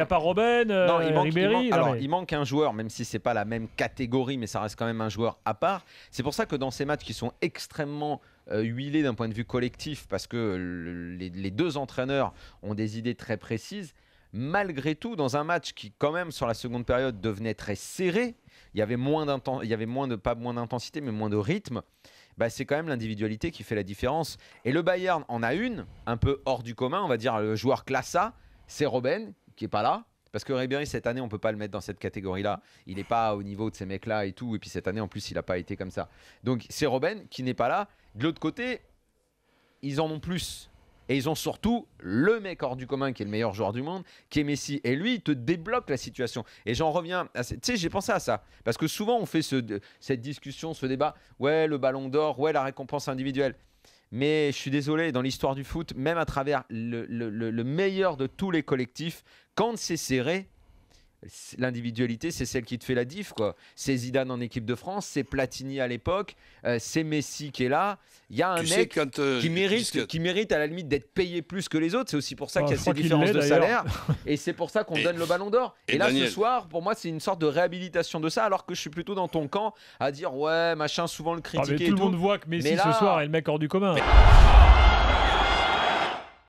n'y a pas il manque, alors, il manque un joueur, même si c'est pas la même catégorie, mais ça reste quand même un joueur à part. C'est pour ça que dans ces matchs qui sont extrêmement euh, huilés d'un point de vue collectif, parce que les, deux entraîneurs ont des idées très précises, malgré tout, dans un match qui, quand même, sur la seconde période, devenait très serré, il y avait moins d'intensité, pas moins d'intensité, mais moins de rythme. Bah, c'est quand même l'individualité qui fait la différence. Et le Bayern en a une, un peu hors du commun, on va dire le joueur classa, c'est Robben qui est pas là. Parce que Ribéry, cette année, on peut pas le mettre dans cette catégorie-là. Il n'est pas au niveau de ces mecs-là et tout. Et puis cette année, en plus, il n'a pas été comme ça. Donc c'est Robin qui n'est pas là. De l'autre côté, ils en ont plus. Et ils ont surtout le mec hors du commun qui est le meilleur joueur du monde, qui est Messi. Et lui, te débloque la situation. Et j'en reviens. Tu sais, j'ai pensé à ça. Parce que souvent, on fait cette discussion, ce débat. Ouais, le ballon d'or, ouais, la récompense individuelle. Mais je suis désolé, dans l'histoire du foot, même à travers le, meilleur de tous les collectifs, quand c'est serré, l'individualité, c'est celle qui te fait la diff. quoi. C'est Zidane en équipe de France, c'est Platini à l'époque, euh, c'est Messi qui est là. Il y a un mec euh, qui, mérite, qui mérite à la limite d'être payé plus que les autres. C'est aussi pour ça oh, qu'il y a ces différences de salaire. et c'est pour ça qu'on donne le ballon d'or. Et, là, ce soir, pour moi, c'est une sorte de réhabilitation de ça, alors que je suis plutôt dans ton camp à dire ouais, machin, souvent le ah, critiquer. tout, et tout, le monde voit que Messi ce soir est le mec hors du commun.